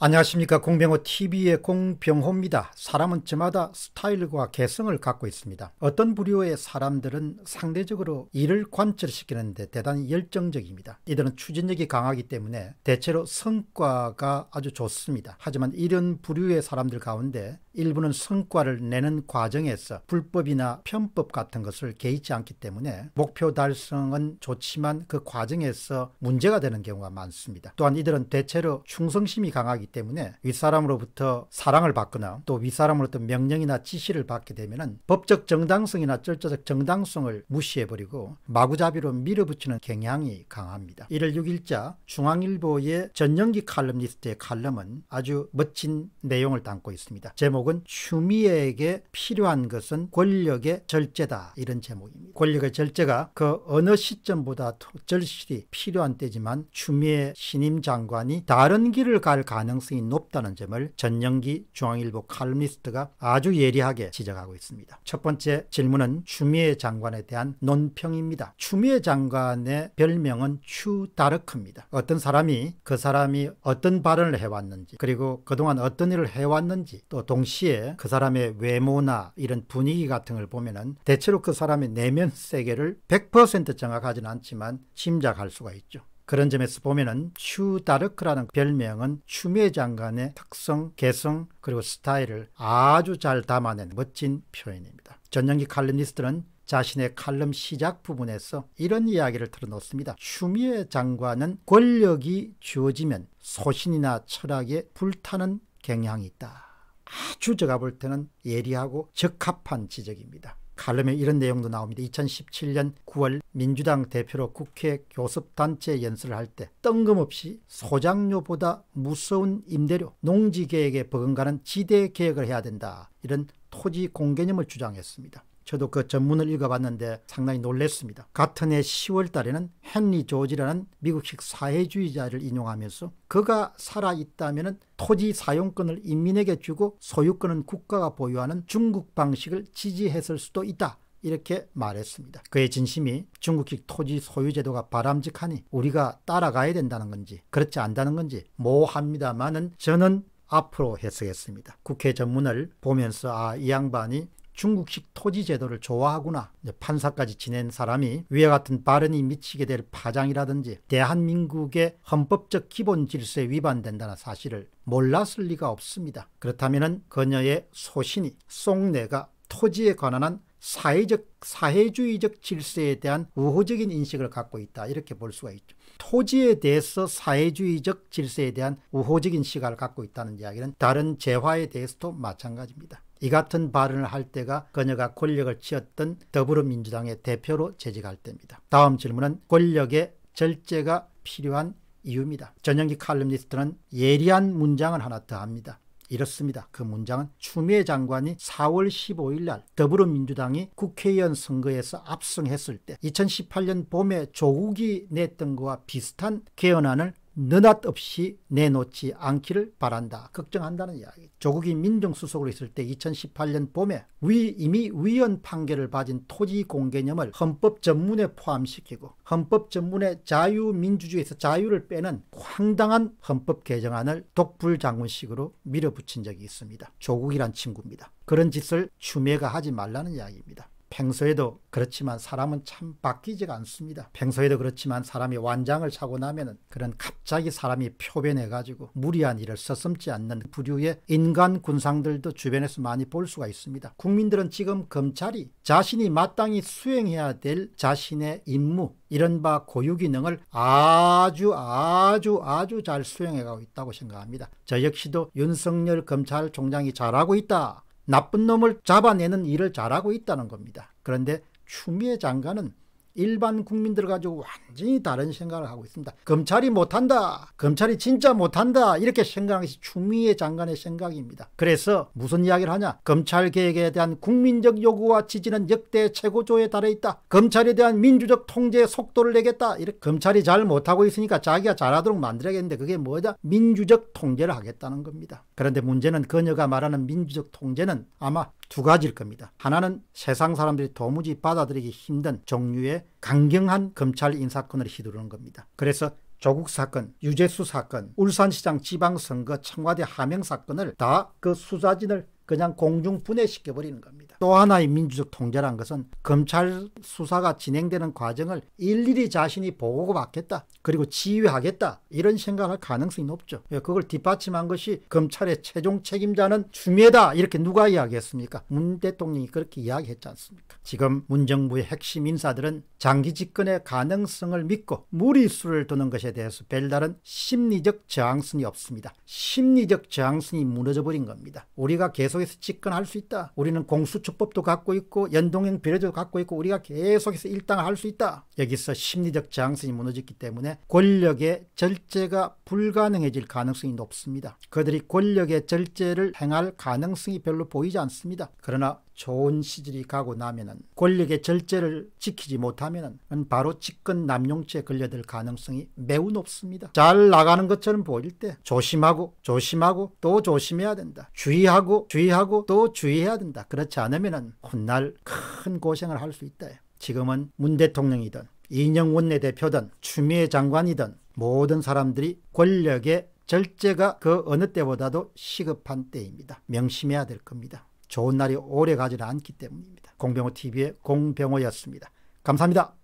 안녕하십니까 공병호 TV의 공병호입니다. 사람은 저마다 스타일과 개성을 갖고 있습니다. 어떤 부류의 사람들은 상대적으로 이를 관철시키는데 대단히 열정적입니다. 이들은 추진력이 강하기 때문에 대체로 성과가 아주 좋습니다. 하지만 이런 부류의 사람들 가운데 일부는 성과를 내는 과정에서 불법이나 편법 같은 것을 개의치 않기 때문에 목표 달성은 좋지만 그 과정에서 문제가 되는 경우가 많습니다. 또한 이들은 대체로 충성심이 강하기 때문에 윗사람으로부터 사랑을 받거나 또 윗사람으로부터 명령이나 지시를 받게 되면 법적 정당성이나 절차적 정당성을 무시해버리고 마구잡이로 밀어붙이는 경향이 강합니다. 1월 6일자 중앙일보의 전영기 칼럼니스트의 칼럼은 아주 멋진 내용을 담고 있습니다. 제목 제목은 추미애에게 필요한 것은 권력의 절제다 이런 제목입니다. 권력의 절제가 그 어느 시점보다 절실히 필요한 때지만 추미애 신임 장관이 다른 길을 갈 가능성이 높다는 점을 전영기 중앙일보 칼리니스트가 아주 예리하게 지적하고 있습니다. 첫 번째 질문은 추미애 장관에 대한 논평입니다. 추미애 장관의 별명은 추다르크입니다. 어떤 사람이 그 사람이 어떤 발언을 해왔는지 그리고 그동안 어떤 일을 해왔는지 또 동시에 동시에 그 사람의 외모나 이런 분위기 같은 걸 보면은 대체로 그 사람의 내면 세계를 100% 정확하지는 않지만 짐작할 수가 있죠. 그런 점에서 보면은 슈다르크라는 별명은 추미애 장관의 특성, 개성 그리고 스타일을 아주 잘 담아낸 멋진 표현입니다. 전형기 칼럼니스트는 자신의 칼럼 시작 부분에서 이런 이야기를 틀어놓습니다 추미애 장관은 권력이 주어지면 소신이나 철학에 불타는 경향이 있다. 아주 제가 볼 때는 예리하고 적합한 지적입니다. 칼럼에 이런 내용도 나옵니다. 2017년 9월 민주당 대표로 국회 교섭단체 연설을 할 때 뜬금없이 소장료보다 무서운 임대료, 농지개혁에 버금가는 지대개혁을 해야 된다. 이런 토지 공개념을 주장했습니다. 저도 그 전문을 읽어봤는데 상당히 놀랬습니다. 같은 해 10월 달에는 헨리 조지라는 미국식 사회주의자를 인용하면서 그가 살아있다면 토지 사용권을 인민에게 주고 소유권은 국가가 보유하는 중국 방식을 지지했을 수도 있다. 이렇게 말했습니다. 그의 진심이 중국식 토지 소유제도가 바람직하니 우리가 따라가야 된다는 건지 그렇지 않다는 건지 모호합니다만은 저는 앞으로 해석했습니다. 국회 전문을 보면서 아, 이 양반이 중국식 토지 제도를 좋아하구나. 판사까지 지낸 사람이 위와 같은 발언이 미치게 될 파장이라든지 대한민국의 헌법적 기본 질서에 위반된다는 사실을 몰랐을 리가 없습니다. 그렇다면 그녀의 소신이 송내가 토지에 관한 사회적 사회주의적 질서에 대한 우호적인 인식을 갖고 있다 이렇게 볼 수가 있죠. 토지에 대해서 사회주의적 질서에 대한 우호적인 시각을 갖고 있다는 이야기는 다른 재화에 대해서도 마찬가지입니다. 이 같은 발언을 할 때가 그녀가 권력을 치었던 더불어민주당의 대표로 재직할 때입니다. 다음 질문은 권력의 절제가 필요한 이유입니다. 전영기 칼럼니스트는 예리한 문장을 하나 더합니다. 이렇습니다. 그 문장은 추미애 장관이 4월 15일 날 더불어민주당이 국회의원 선거에서 압승했을 때 2018년 봄에 조국이 냈던 것과 비슷한 개헌안을 느닷 없이 내놓지 않기를 바란다. 걱정한다는 이야기. 조국이 민정수석으로 있을 때 2018년 봄에 위, 이미 위헌 판결을 받은 토지 공개념을 헌법 전문에 포함시키고 헌법 전문의 자유민주주의에서 자유를 빼는 황당한 헌법 개정안을 독불 장군식으로 밀어붙인 적이 있습니다. 조국이란 친구입니다. 그런 짓을 추매가 하지 말라는 이야기입니다. 평소에도 그렇지만 사람은 참 바뀌지가 않습니다. 평소에도 그렇지만 사람이 완장을 차고 나면은 그런 갑자기 사람이 표변해가지고 무리한 일을 서슴지 않는 부류의 인간 군상들도 주변에서 많이 볼 수가 있습니다. 국민들은 지금 검찰이 자신이 마땅히 수행해야 될 자신의 임무, 이른바 고유기능을 아주 아주 아주 잘 수행해가고 있다고 생각합니다. 저 역시도 윤석열 검찰총장이 잘하고 있다. 나쁜 놈을 잡아내는 일을 잘하고 있다는 겁니다. 그런데 추미애 장관은 일반 국민들 가지고 완전히 다른 생각을 하고 있습니다. 검찰이 못한다. 검찰이 진짜 못한다. 이렇게 생각하는 것이 추미애 장관의 생각입니다. 그래서 무슨 이야기를 하냐. 검찰 개혁에 대한 국민적 요구와 지지는 역대 최고조에 달해 있다. 검찰에 대한 민주적 통제의 속도를 내겠다. 이렇게 검찰이 잘 못하고 있으니까 자기가 잘하도록 만들어야겠는데 그게 뭐냐. 민주적 통제를 하겠다는 겁니다. 그런데 문제는 그녀가 말하는 민주적 통제는 아마 두 가지일 겁니다. 하나는 세상 사람들이 도무지 받아들이기 힘든 종류의 강경한 검찰 인사권을 휘두르는 겁니다. 그래서 조국 사건, 유재수 사건, 울산시장 지방선거, 청와대 하명 사건을 다 그 수사진을 그냥 공중 분해시켜버리는 겁니다. 또 하나의 민주적 통제란 것은 검찰 수사가 진행되는 과정을 일일이 자신이 보고 받겠다. 그리고 지휘하겠다. 이런 생각할 가능성이 높죠. 예, 그걸 뒷받침한 것이 검찰의 최종 책임자는 추미애다. 이렇게 누가 이야기했습니까? 문 대통령이 그렇게 이야기했지 않습니까? 지금 문정부의 핵심 인사들은 장기 집권의 가능성을 믿고 무리수를 두는 것에 대해서 별다른 심리적 저항성이 없습니다. 심리적 저항성이 무너져버린 겁니다. 우리가 계속해서 집권할 수 있다. 우리는 공수처 저축법도 갖고 있고 연동형 비례제도 갖고 있고 우리가 계속해서 일당할 을수 있다. 여기서 심리적 저항성이 무너졌기 때문에 권력의 절제가 불가능해질 가능성이 높습니다. 그들이 권력의 절제를 행할 가능성이 별로 보이지 않습니다. 그러나 좋은 시절이 가고 나면은 권력의 절제를 지키지 못하면은 바로 집권 남용죄에 걸려들 가능성이 매우 높습니다. 잘 나가는 것처럼 보일 때 조심하고 조심하고 또 조심해야 된다. 주의하고 주의하고 또 주의해야 된다. 그렇지 않으면은 훗날 큰 고생을 할 수 있다. 지금은 문 대통령이든 이인영 원내대표든 추미애 장관이든 모든 사람들이 권력의 절제가 그 어느 때보다도 시급한 때입니다. 명심해야 될 겁니다. 좋은 날이 오래 가지는 않기 때문입니다. 공병호 TV의 공병호였습니다. 감사합니다.